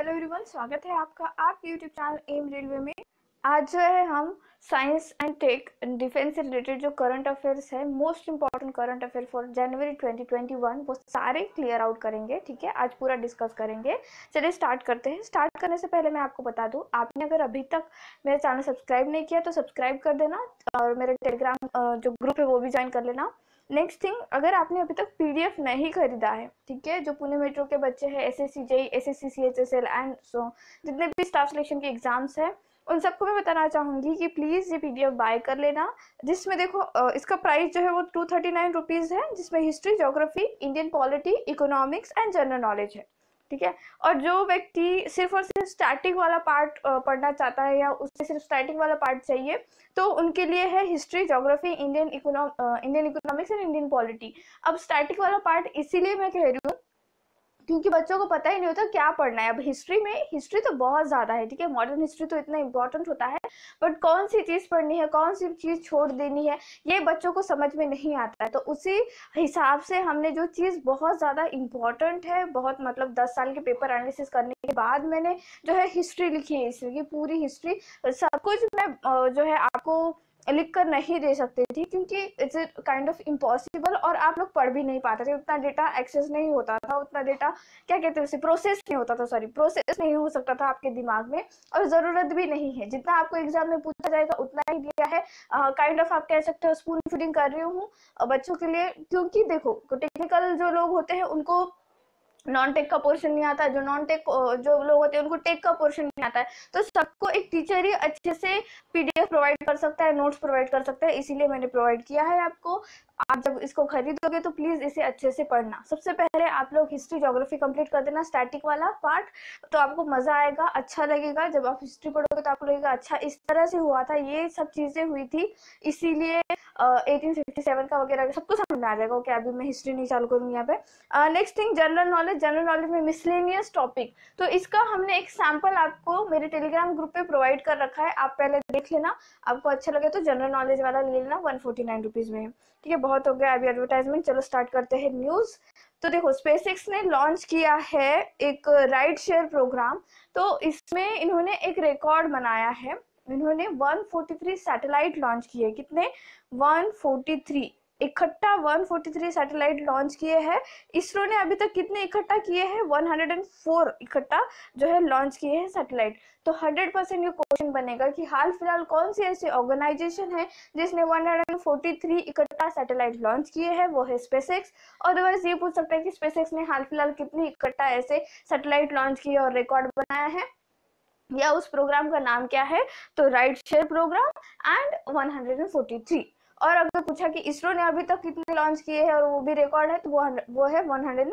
Hello everyone स्वागत है आपका आप यूट्यूब चैनल एम रेलवे में आज जो है हम साइंस एंड टेक डिफेंस से रिलेटेड जो करंट अफेयर्स है most important current affair for January 2021 वो सारे क्लियर आउट करेंगे ठीक है आज पूरा डिस्कस करेंगे चलिए स्टार्ट करते हैं स्टार्ट करने से पहले मैं आपको बता दूं आपने अगर अभी तक मेरा चैनल सब्सक्राइब नहीं किया तो सब्सक्राइब कर देना और मेरे टेलीग्राम जो ग्रुप है वो भी ज्वाइन कर लेना नेक्स्ट थिंग अगर आपने अभी तक पीडीएफ नहीं खरीदा है ठीक है जो पुणे मेट्रो के बच्चे हैं S S C J S S C C H S L and so जितने भी स्टाफ सिलेक्शन के एग्जाम्स हैं उन सबको मैं बताना चाहूँगी कि प्लीज़ ये पीडीएफ बाय कर लेना जिसमें देखो इसका प्राइस जो है वो टू थर्टी नाइन रुपीज़ है जिसमें history geography Indian polity economics and general knowledge है ठीक है और जो व्यक्ति सिर्फ और सिर्फ स्टैटिक वाला पार्ट पढ़ना चाहता है या उससे सिर्फ स्टैटिक वाला पार्ट चाहिए तो उनके लिए है history geography Indian econom Indian economics and Indian polity अब स्टैटिक वाला पार्ट इसीलिए मैं कह रही हूँ क्योंकि बच्चों को पता ही नहीं होता क्या पढ़ना है अब हिस्ट्री में हिस्ट्री तो बहुत ज़्यादा है ठीक है मॉडर्न हिस्ट्री तो इतना इंपॉर्टेंट होता है बट कौन सी चीज़ पढ़नी है कौन सी चीज़ छोड़ देनी है ये बच्चों को समझ में नहीं आता है तो उसी हिसाब से हमने जो चीज़ बहुत ज़्यादा इंपॉर्टेंट है बहुत मतलब दस साल के पेपर एनालिसिस करने के बाद मैंने जो है हिस्ट्री लिखी है इसलिए पूरी हिस्ट्री सब कुछ मैं जो है आपको लिख कर नहीं दे सकती थी क्योंकि इट्स काइंड ऑफ इम्पॉसिबल और आप लोग पढ़ भी नहीं पाते थे उतना डेटा एक्सेस नहीं होता था उतना डेटा क्या कहते हैं उसे प्रोसेस नहीं होता था सॉरी प्रोसेस नहीं हो सकता था आपके दिमाग में और ज़रूरत भी नहीं है जितना आपको एग्जाम में पूछा जाएगा उतना ही दिया है काइंड ऑफ kind of आप कह सकते हो स्पून फीडिंग कर रही हूँ बच्चों के लिए क्योंकि देखो टेक्निकल जो लोग होते हैं उनको नॉन टेक का पोर्शन नहीं आता जो नॉन टेक जो लोग होते हैं उनको टेक का पोर्शन नहीं आता है तो सबको एक टीचर ही अच्छे से पीडीएफ प्रोवाइड कर सकता है नोट्स प्रोवाइड कर सकता है इसीलिए मैंने प्रोवाइड किया है आपको आप जब इसको खरीदोगे तो प्लीज़ इसे अच्छे से पढ़ना सबसे पहले आप लोग हिस्ट्री जोग्राफी कंप्लीट कर देना स्टैटिक वाला पार्ट तो आपको मज़ा आएगा अच्छा लगेगा जब आप हिस्ट्री पढ़ोगे तो आपको लगेगा अच्छा इस तरह से हुआ था ये सब चीज़ें हुई थी इसीलिए एटीन फिफ्टी सेवन का वगैरह सबको समझ में आ जाएगा ओके अभी मैं हिस्ट्री नहीं चालू करूँगी यहाँ पे next thing general knowledge general knowledge में मिसलेनियस टॉपिक तो इसका हमने एक सैम्पल आपको मेरे टेलीग्राम ग्रुप पे प्रोवाइड कर रखा है आप पहले देख लेना आपको अच्छा लगे तो जनरल नॉलेज वाला ले लेना वन फोर्टी नाइन रुपीज़ में ठीक है बहुत हो गया अभी एडवर्टाइजमेंट चलो स्टार्ट करते हैं न्यूज़ तो देखो स्पेसिक्स ने लॉन्च किया है एक राइड शेयर प्रोग्राम तो इसमें इन्होंने एक रिकॉर्ड बनाया है इन्होंने 143 सैटेलाइट लॉन्च किए कितने 143 इकट्ठा 143 सैटेलाइट लॉन्च किए हैं इसरो ने अभी तक कितने इकट्ठा किए हैं 104 इकट्ठा जो है लॉन्च किए हैं सैटेलाइट तो 100 परसेंट ये क्वेश्चन बनेगा कि हाल फिलहाल कौन सी ऐसी ऑर्गेनाइजेशन है जिसने 143 इकट्ठा सैटेलाइट लॉन्च किए हैं वो है स्पेसएक्स अदरवाइज ये पूछ सकते हैं कि स्पेसएक्स ने हाल फिलहाल कितने इकट्ठा ऐसे सैटेलाइट लॉन्च किए और रिकॉर्ड बनाया है या उस प्रोग्राम का नाम क्या है तो राइट शेयर प्रोग्राम एंड 143 और अगर पूछा कि इसरो ने अभी तक कितने लॉन्च किए हैं और वो भी रिकॉर्ड है तो वो वो है 104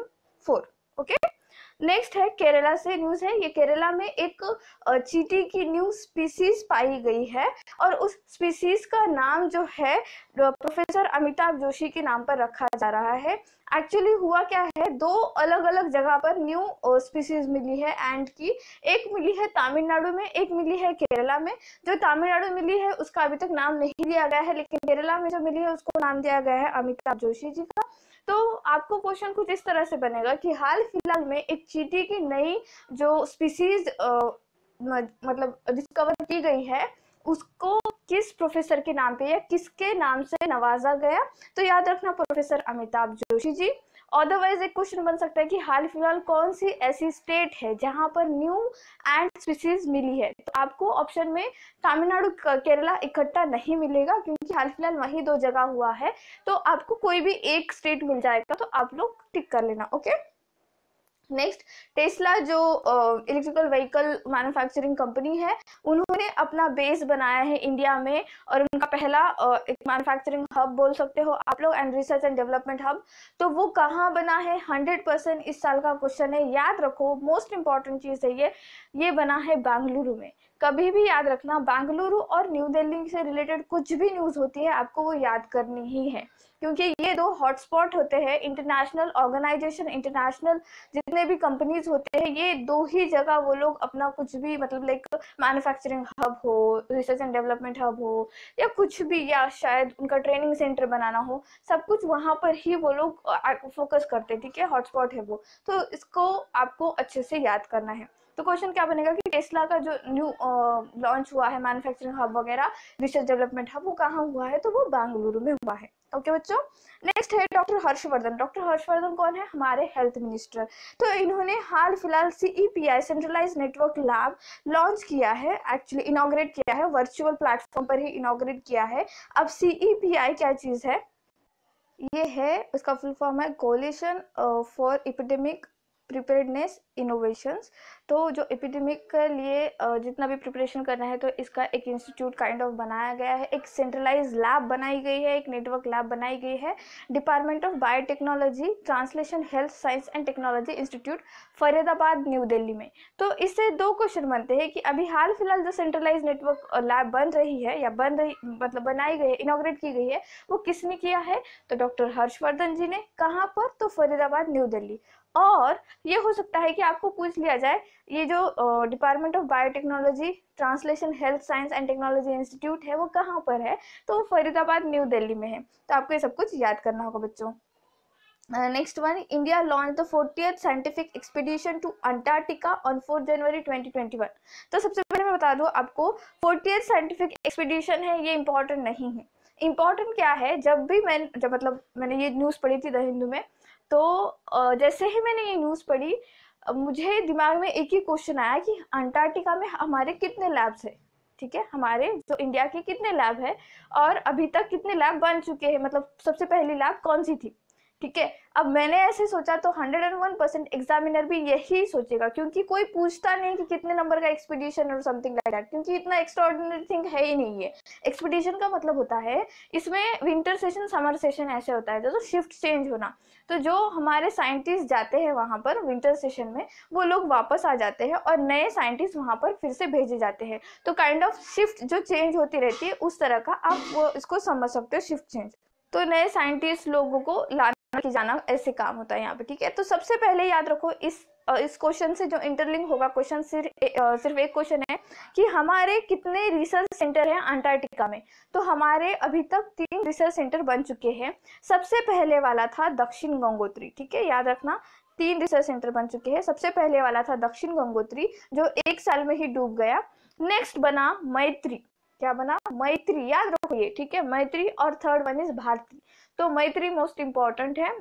ओके okay? नेक्स्ट है केरला से न्यूज है ये केरला में एक चीटी की न्यू स्पीसीज पाई गई है और उस स्पीसीज का नाम जो है प्रोफेसर अमिताभ जोशी के नाम पर रखा जा रहा है एक्चुअली हुआ क्या है दो अलग अलग जगह पर न्यू स्पीसीज मिली है एंड की एक मिली है तमिलनाडु में एक मिली है केरला में जो तमिलनाडु मिली है उसका अभी तक नाम नहीं दिया गया है लेकिन केरला में जो मिली है उसको नाम दिया गया है अमिताभ जोशी जी का तो आपको क्वेश्चन कुछ इस तरह से बनेगा कि हाल फिलहाल में एक चीटी की नई जो स्पीसीज मतलब डिस्कवर की गई है उसको किस प्रोफेसर के नाम पे या किसके नाम से नवाजा गया तो याद रखना प्रोफेसर अमिताभ जोशी जी अदरवाइज एक क्वेश्चन बन सकता है कि हाल फिलहाल कौन सी ऐसी स्टेट है जहां पर न्यू एंड स्पीसीज मिली है तो आपको ऑप्शन में तमिलनाडु केरला इकट्ठा नहीं मिलेगा क्योंकि हाल फिलहाल वही दो जगह हुआ है तो आपको कोई भी एक स्टेट मिल जाएगा तो आप लोग टिक कर लेना ओके okay? नेक्स्ट टेस्ला जो इलेक्ट्रिकल व्हीकल मैन्युफैक्चरिंग कंपनी है उन्होंने अपना बेस बनाया है इंडिया में और उनका पहला एक मैन्युफैक्चरिंग हब बोल सकते हो आप लोग and research and development hub तो वो कहाँ बना है हंड्रेड परसेंट इस साल का क्वेश्चन है याद रखो मोस्ट इंपॉर्टेंट चीज़ है ये ये बना है बेंगलुरु में कभी भी याद रखना बेंगलुरु और न्यू दिल्ली से रिलेटेड कुछ भी न्यूज़ होती है आपको वो याद करनी ही है क्योंकि ये दो हॉटस्पॉट होते हैं इंटरनेशनल ऑर्गेनाइजेशन इंटरनेशनल जितने भी कंपनीज होते हैं ये दो ही जगह वो लोग अपना कुछ भी मतलब लाइक मैन्युफैक्चरिंग हब हो रिसर्च एंड डेवलपमेंट हब हो या कुछ भी या शायद उनका ट्रेनिंग सेंटर बनाना हो सब कुछ वहाँ पर ही वो लोग फोकस करते ठीक है हॉटस्पॉट है वो तो इसको आपको अच्छे से याद करना है तो क्वेश्चन क्या बनेगा कि टेस्ला का जो न्यू लॉन्च हुआ है मैन्युफैक्चरिंग हब वगैरह रिसर्च डेवलपमेंट हब वो कहाँ हुआ है तो वो बेंगलुरु में हुआ है ओके okay, बच्चों नेक्स्ट है डॉक्टर हर्षवर्धन डॉक्टर हर्षवर्धन कौन है हमारे हेल्थ मिनिस्टर तो इन्होंने हाल फिलहाल CEPI centralize network lab launch किया है एक्चुअली इनोग्रेट किया है वर्चुअल प्लेटफॉर्म पर ही इनोग्रेट किया है अब सीईपीआई e क्या चीज है ये है उसका फुल फॉर्म है coalition for epidemic preparedness innovations तो जो एपिडेमिक के लिए जितना भी प्रिपरेशन करना है तो इसका एक इंस्टीट्यूट काइंड ऑफ बनाया गया है एक सेंट्रलाइज लैब बनाई गई है एक नेटवर्क लैब बनाई गई है department of biotechnology translation health science and technology institute Faridabad new Delhi में तो इससे दो क्वेश्चन बनते हैं कि अभी हाल फिलहाल जो सेंट्रलाइज नेटवर्क लैब बन रही है या बन रही मतलब बनाई गई है इनोग्रेट की गई है वो किसने किया है तो डॉक्टर हर्षवर्धन जी ने कहाँ पर तो फरीदाबाद न्यू दिल्ली और ये हो सकता है कि आपको पूछ लिया जाए ये जो department of biotechnology translation health science and technology institute है वो कहाँ पर है तो फरीदाबाद न्यू दिल्ली में है तो आपको ये सब कुछ याद करना होगा बच्चों next one India launch the fortieth scientific expedition to Antarctica on fourth January 2021 तो सबसे पहले मैं बता दूं आपको फोर्टियथ साइंटिफिक एक्सपीडिशन है ये इंपॉर्टेंट नहीं है इम्पॉर्टेंट क्या है जब भी मैं जब मतलब मैंने ये न्यूज़ पढ़ी थी द हिंदू में तो जैसे ही मैंने ये न्यूज़ पढ़ी मुझे दिमाग में एक ही क्वेश्चन आया कि अंटार्कटिका में हमारे कितने लैब्स हैं ठीक है हमारे जो इंडिया के कितने लैब है और अभी तक कितने लैब बन चुके हैं मतलब सबसे पहली लैब कौन सी थी ठीक है अब मैंने ऐसे सोचा तो 101 परसेंट एग्जामिनर भी यही सोचेगा क्योंकि कोई पूछता नहीं कि कितने नंबर का एक्सपीडिशन और समथिंग लाइक दैट क्योंकि इतना एक्स्ट्रॉर्डिनरी थिंग है ही नहीं है एक्सपीडिशन का मतलब होता है इसमें विंटर सेशन समर सेशन ऐसे होता है तो शिफ्ट चेंज होना तो जो हमारे साइंटिस्ट जाते हैं वहाँ पर विंटर सेशन में वो लोग वापस आ जाते हैं और नए साइंटिस्ट वहाँ पर फिर से भेजे जाते हैं तो काइंड ऑफ शिफ्ट जो चेंज होती रहती है उस तरह का आप वो इसको समझ सकते हो शिफ्ट चेंज तो नए साइंटिस्ट लोगों को ला कि जाना ऐसे काम होता है यहाँ पे ठीक है तो सबसे पहले याद रखो इस इस क्वेश्चन से जो इंटरलिंक होगा क्वेश्चन सिर्फ सिर्फ एक क्वेश्चन है कि हमारे कितने रिसर्च सेंटर हैं अंटार्कटिका में तो हमारे अभी तक तीन रिसर्च सेंटर बन चुके हैं सबसे पहले वाला था दक्षिण गंगोत्री ठीक है याद रखना तीन रिसर्च सेंटर बन चुके हैं सबसे पहले वाला था दक्षिण गंगोत्री जो एक साल में ही डूब गया नेक्स्ट बना मैत्री क्या बना मैत्री याद रखो ये ठीक है मैत्री और थर्ड वन इज भारती तो मैत्री मोस्ट इम्पॉर्टेंट है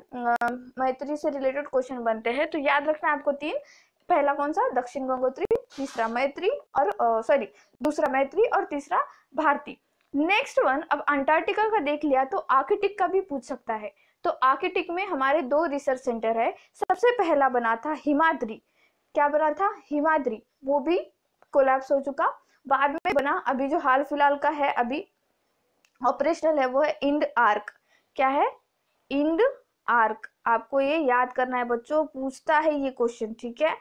मैत्री से रिलेटेड क्वेश्चन बनते हैं तो याद रखना आपको तीन पहला कौन सा दक्षिण गंगोत्री तीसरा मैत्री और सॉरी दूसरा मैत्री और तीसरा भारती नेक्स्ट वन अब अंटार्कटिका का देख लिया तो आर्किटिक का भी पूछ सकता है तो आर्किटिक में हमारे दो रिसर्च सेंटर है सबसे पहला बना था हिमाद्री क्या बना था हिमाद्री वो भी कोलैप्स हो चुका बाद में बना अभी जो हाल फिलहाल का है अभी ऑपरेशनल है वो है इंड आर्क क्या है इन द आर्क आपको ये याद करना है बच्चों पूछता है ये क्वेश्चन ठीक है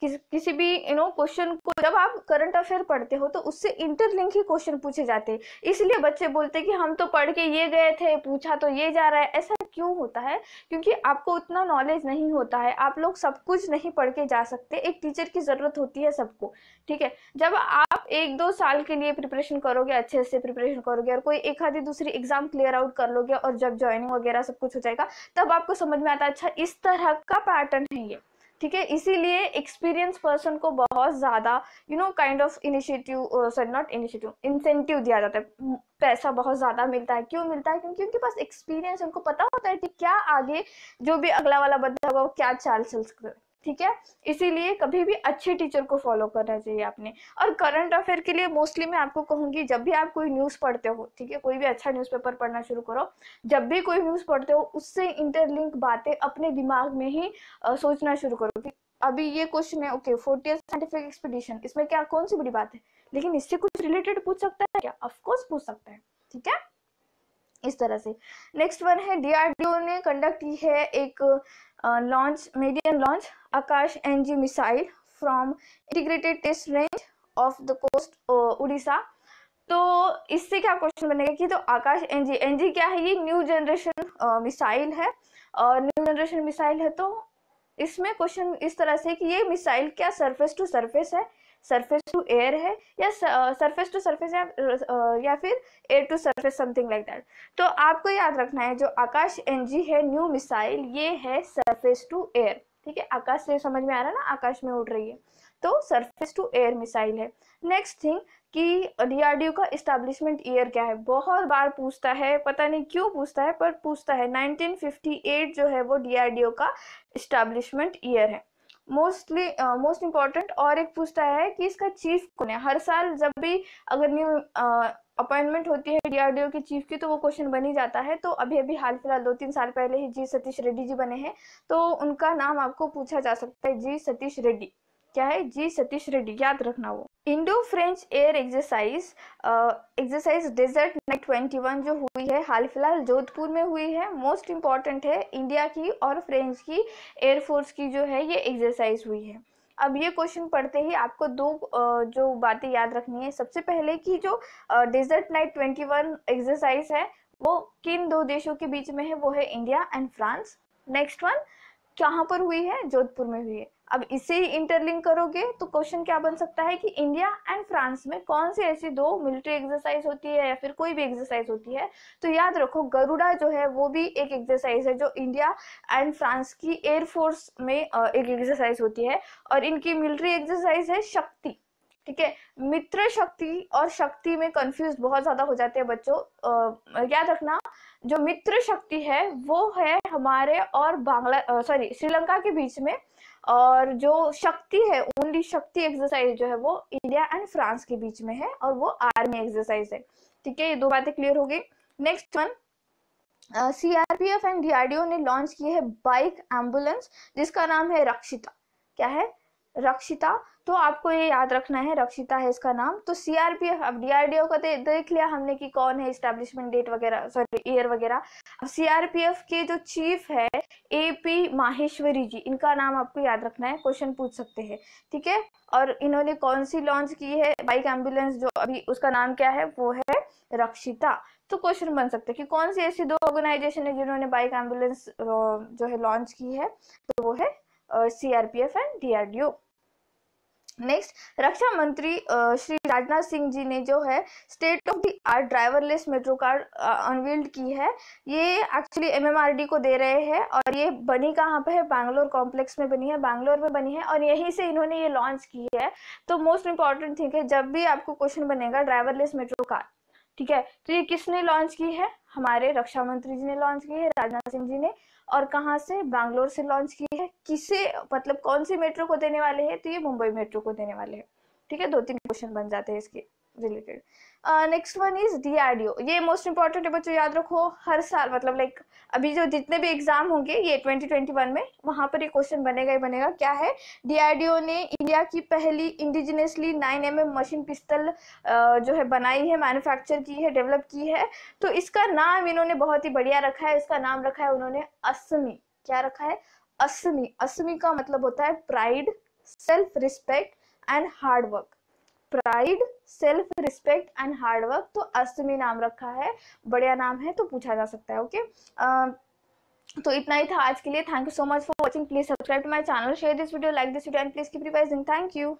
किस, किसी भी यू नो क्वेश्चन को जब आप करंट अफेयर पढ़ते हो तो उससे इंटरलिंक ही क्वेश्चन पूछे जाते हैं इसलिए बच्चे बोलते हैं कि हम तो पढ़ के ये गए थे पूछा तो ये जा रहा है ऐसा क्यों होता है क्योंकि आपको उतना नॉलेज नहीं होता है आप लोग सब कुछ नहीं पढ़ के जा सकते एक टीचर की ज़रूरत होती है सबको ठीक है जब आप एक दो साल के लिए प्रिपरेशन करोगे अच्छे से प्रिपरेशन करोगे और कोई एक आधी दूसरी एग्जाम क्लियर आउट कर लोगे और जब ज्वाइनिंग वगैरह सब कुछ हो जाएगा तब आपको समझ में आता है अच्छा इस तरह का पैटर्न है ये ठीक है इसीलिए एक्सपीरियंस पर्सन को बहुत ज़्यादा you know kind of initiative sorry not initiative incentive दिया जाता है पैसा बहुत ज़्यादा मिलता है क्यों मिलता है क्योंकि उनके पास एक्सपीरियंस उनको पता होता है कि क्या आगे जो भी अगला वाला बंदा होगा वो क्या चाल चल सकता है ठीक है इसीलिए कभी भी अच्छे टीचर को फॉलो करना चाहिए आपने और करंट अफेयर के लिए मोस्टली मैं आपको कहूंगी जब भी आप कोई न्यूज़ पढ़ते हो ठीक है कोई भी अच्छा न्यूज़पेपर पढ़ना शुरू करो जब भी कोई न्यूज़ पढ़ते हो उससे इंटरलिंक बातें अपने दिमाग में ही आ, सोचना शुरू करो कि अभी ये क्वेश्चन है ओके फोर्टी साइंटिफिक एक्सपीडिशन इसमें क्या कौन सी बड़ी बात है लेकिन इससे कुछ रिलेटेड पूछ सकता है क्या ऑफकोर्स पूछ सकता है ठीक है इस तरह से नेक्स्ट वन है डीआरडीओ ने कंडक्ट की है एक launch medium launch Akash N G missile from integrated test range off the coast Orissa तो इससे क्या क्वेश्चन बनेगा कि तो आकाश एनजी एनजी क्या है ये न्यू जनरेशन मिसाइल है और न्यू जनरेशन मिसाइल है तो इसमें क्वेश्चन इस तरह से कि ये मिसाइल क्या सरफेस टू सरफेस है सरफेस टू एयर है या सरफेस टू सरफेस या या फिर air to surface something like that तो आपको याद रखना है जो आकाश एनजी है न्यू मिसाइल ये है सरफेस टू एयर ठीक है आकाश से समझ में आ रहा है ना आकाश में उड़ रही है तो सरफेस टू एयर मिसाइल है नेक्स्ट थिंग कि डीआरडीओ का इस्टेब्लिशमेंट ईयर क्या है बहुत बार पूछता है पता नहीं क्यों पूछता है पर पूछता है 1958 जो है वो डीआरडीओ का इस्टेब्लिशमेंट ईयर है मोस्टली मोस्ट इम्पॉर्टेंट और एक पूछता है कि इसका चीफ कौन है हर साल जब भी अगर न्यू अपॉइंटमेंट होती है डीआरडीओ के चीफ की तो वो क्वेश्चन बन ही जाता है तो अभी अभी हाल फिलहाल दो तीन साल पहले ही जी सतीश रेड्डी जी बने हैं तो उनका नाम आपको पूछा जा सकता है जी सतीश रेड्डी क्या है जी सतीश रेड्डी याद रखना वो Indo French air exercise exercise desert knight twenty one जो हुई है हाल फिलहाल जोधपुर में हुई है मोस्ट इम्पॉर्टेंट है इंडिया की और फ्रेंच की एयरफोर्स की जो है ये एक्सरसाइज हुई है अब ये क्वेश्चन पढ़ते ही आपको दो जो बातें याद रखनी है सबसे पहले कि जो desert knight twenty one exercise है वो किन दो देशों के बीच में है वो है India and France next one कहाँ पर हुई है जोधपुर में हुई है अब इसे ही इंटरलिंक करोगे तो क्वेश्चन क्या बन सकता है कि इंडिया एंड फ्रांस में कौन सी ऐसी दो मिलिट्री एक्सरसाइज होती है या फिर कोई भी एक्सरसाइज होती है तो याद रखो गरुड़ा जो है वो भी एक एक्सरसाइज है जो इंडिया एंड फ्रांस की एयरफोर्स में एक एक्सरसाइज होती है और इनकी मिलिट्री एक्सरसाइज है शक्ति ठीक है मित्र शक्ति और शक्ति में कंफ्यूज बहुत ज्यादा हो जाते हैं बच्चों आ, याद रखना जो मित्र शक्ति है वो है हमारे और बांग्ला सॉरी श्रीलंका के बीच में और जो शक्ति है ओनली शक्ति एक्सरसाइज जो है वो इंडिया एंड फ्रांस के बीच में है और वो आर्मी एक्सरसाइज है ठीक है ये दो बातें क्लियर हो गई next one CRPF and DRDO ने लॉन्च की है बाइक एम्बुलेंस जिसका नाम है रक्षिता क्या है रक्षिता तो आपको ये याद रखना है रक्षिता है इसका नाम तो सीआरपीएफ अब डीआरडीओ का दे, देख लिया हमने कि कौन है स्टेब्लिशमेंट डेट वगैरह सॉरी ईयर वगैरह अब सीआरपीएफ के जो चीफ है एपी माहेश्वरी जी इनका नाम आपको याद रखना है क्वेश्चन पूछ सकते हैं ठीक है और इन्होंने कौन सी लॉन्च की है बाइक एम्बुलेंस जो अभी उसका नाम क्या है वो है रक्षिता तो क्वेश्चन बन सकते हैं कि कौन सी ऐसी दो ऑर्गेनाइजेशन है जिन्होंने बाइक एम्बुलेंस जो है लॉन्च की है तो वो है सीआरपीएफ एंड डीआरडीओ नेक्स्ट रक्षा मंत्री श्री राजनाथ सिंह जी ने जो है state of the art driverless metro car unveiled की है ये एक्चुअली एमएमआरडी को दे रहे हैं और ये बनी कहाँ पे है बैंगलोर कॉम्प्लेक्स में बनी है बैंगलोर में बनी है और यहीं से इन्होंने ये लॉन्च की है तो मोस्ट इंपॉर्टेंट थिंग है जब भी आपको क्वेश्चन बनेगा ड्राइवरलेस मेट्रो कार ठीक है तो ये किसने लॉन्च की है हमारे रक्षा मंत्री जी ने लॉन्च की है राजनाथ सिंह जी ने और कहाँ से बैंगलोर से लॉन्च की है किसे मतलब कौन सी मेट्रो को देने वाले हैं तो ये मुंबई मेट्रो को देने वाले हैं ठीक है दो तीन क्वेश्चन बन जाते हैं इसके related next one is DRDO ये मोस्ट इंपॉर्टेंट है बच्चों याद रखो हर साल मतलब लाइक अभी जो जितने भी एग्जाम होंगे ये 2021 में वहां पर ये क्वेश्चन बनेगा ही बनेगा क्या है डीआरडीओ ने इंडिया की पहली indigenously nine M machine pistol जो है बनाई है मैन्युफैक्चर की है डेवलप की है तो इसका नाम इन्होंने बहुत ही बढ़िया रखा है इसका नाम रखा है उन्होंने असमी क्या रखा है असमी असमी का मतलब होता है pride self respect and hard work pride self respect and hard work तो अष्टमी नाम रखा है बढ़िया नाम है तो पूछा जा सकता है ओके तो इतना ही था आज के लिए thank you so much for watching please subscribe to my channel share this video like this video and please keep revising thank you